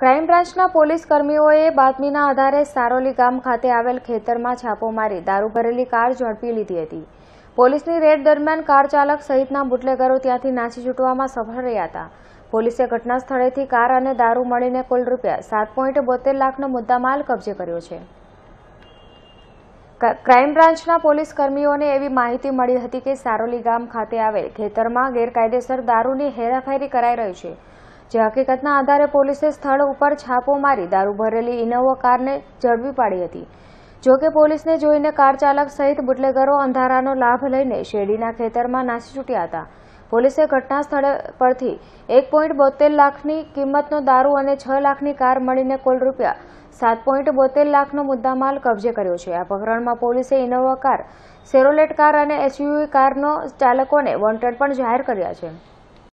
crime બ્રાન્ચના police કર્મીઓએ બાતમીના આધારે સારોલી ગામ ખાતે આવેલ ખેતરમાં છાપો મારી દારૂ ભરેલી કાર ઝડપી લીધી હતી પોલીસની રેડ દરમિયાન કાર ચાલક સહિતના બુટલેગરો ત્યાંથી નાસી છૂટવામાં સફળ રહ્યા હતા પોલીસે ઘટના સ્થળેથી કાર અને દારૂ મળીને કુલ રૂપિયા સાત પોઈન્ટ બોતેર લાખનો મુદ્દામાલ કબજે કર્યો છે ક્રાઇમ બ્રાન્ચના પોલીસ કર્મીઓને એવી માહિતી મળી હતી કે સારોલી ગામ ખાતે આવેલ ખેતરમાં ગેરકાયદેસર દારૂની હેરાફેરી કરાઈ રહી છે જે હકીકતના આધારે પોલીસે સ્થળ ઉપર છાપો મારી દારૂ ભરેલી ઇનોવા કારને ઝડપી પાડી હતી જો કે પોલીસને જોઈને કાર ચાલક સહિત બુટલેગરો અંધારાનો લાભ લઈને શેરડીના ખેતરમાં નાસી છૂટ્યા હતા પોલીસે ઘટના સ્થળ પરથી એક પોઈન્ટ બોતેર લાખની કિંમતનો દારૂ અને છ લાખની કાર મળીને કુલ રૂપિયા સાત પોઈન્ટ બોતેર લાખનો મુદ્દામાલ કબજે કર્યો છે આ પ્રકરણમાં પોલીસે ઇનોવા કાર સેરોલેટ કાર અને એસયુવી કારનો ચાલકોને વોન્ટેડ પણ જાહેર કર્યા છે